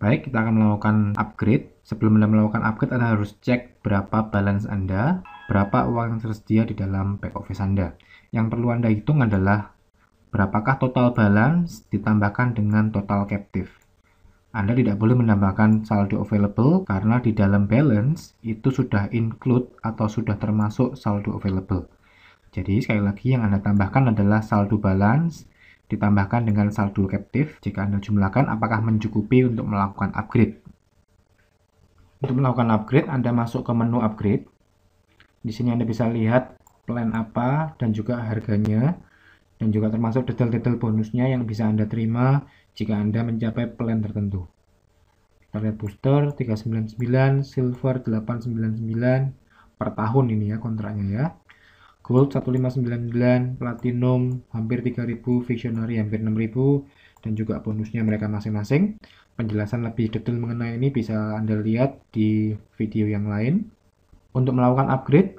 baik kita akan melakukan upgrade sebelum Anda melakukan upgrade Anda harus cek berapa balance Anda berapa uang yang tersedia di dalam back office Anda yang perlu Anda hitung adalah berapakah total balance ditambahkan dengan total captive anda tidak boleh menambahkan saldo available karena di dalam balance itu sudah include atau sudah termasuk saldo available. Jadi sekali lagi yang Anda tambahkan adalah saldo balance ditambahkan dengan saldo captive jika Anda jumlahkan apakah mencukupi untuk melakukan upgrade. Untuk melakukan upgrade, Anda masuk ke menu upgrade. Di sini Anda bisa lihat plan apa dan juga harganya dan juga termasuk detail-detail bonusnya yang bisa Anda terima jika Anda mencapai plan tertentu. Kita lihat booster 399, silver 899 per tahun ini ya kontraknya ya. Gold 1599, Platinum hampir 3000, Visionary hampir 6000 dan juga bonusnya mereka masing-masing. Penjelasan lebih detail mengenai ini bisa Anda lihat di video yang lain. Untuk melakukan upgrade,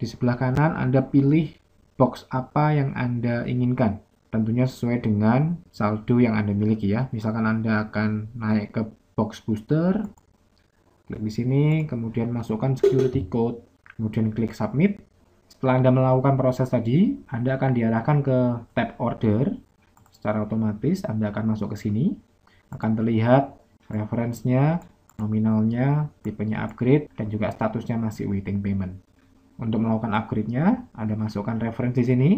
di sebelah kanan Anda pilih box apa yang Anda inginkan. Tentunya sesuai dengan saldo yang Anda miliki ya. Misalkan Anda akan naik ke box booster, klik di sini, kemudian masukkan security code, kemudian klik submit setelah Anda melakukan proses tadi, Anda akan diarahkan ke tab order. Secara otomatis Anda akan masuk ke sini. Akan terlihat referensinya, nominalnya, tipenya upgrade, dan juga statusnya masih waiting payment. Untuk melakukan upgrade-nya, Anda masukkan referensi di sini.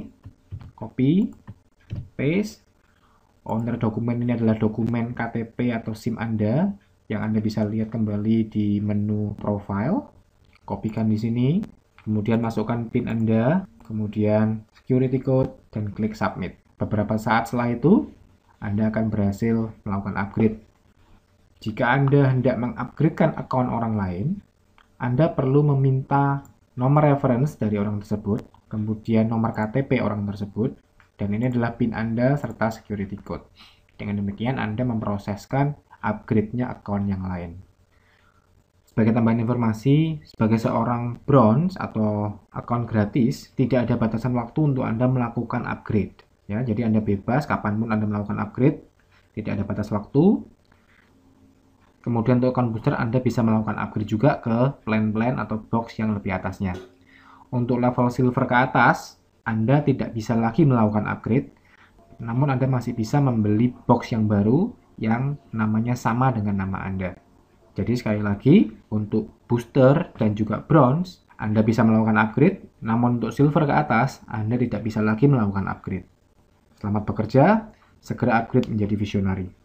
Copy, paste. Owner dokumen ini adalah dokumen KTP atau SIM Anda yang Anda bisa lihat kembali di menu profile. Kopikan di sini, Kemudian masukkan PIN Anda, kemudian security code, dan klik submit. Beberapa saat setelah itu, Anda akan berhasil melakukan upgrade. Jika Anda hendak mengupgradekan akun orang lain, Anda perlu meminta nomor reference dari orang tersebut, kemudian nomor KTP orang tersebut, dan ini adalah PIN Anda serta security code. Dengan demikian, Anda memproseskan upgrade-nya akun yang lain. Sebagai tambahan informasi, sebagai seorang bronze atau account gratis, tidak ada batasan waktu untuk Anda melakukan upgrade. Ya, jadi Anda bebas kapanpun Anda melakukan upgrade, tidak ada batas waktu. Kemudian untuk account booster Anda bisa melakukan upgrade juga ke plan-plan atau box yang lebih atasnya. Untuk level silver ke atas, Anda tidak bisa lagi melakukan upgrade, namun Anda masih bisa membeli box yang baru yang namanya sama dengan nama Anda. Jadi sekali lagi untuk booster dan juga bronze Anda bisa melakukan upgrade, namun untuk silver ke atas Anda tidak bisa lagi melakukan upgrade. Selamat bekerja, segera upgrade menjadi visionary.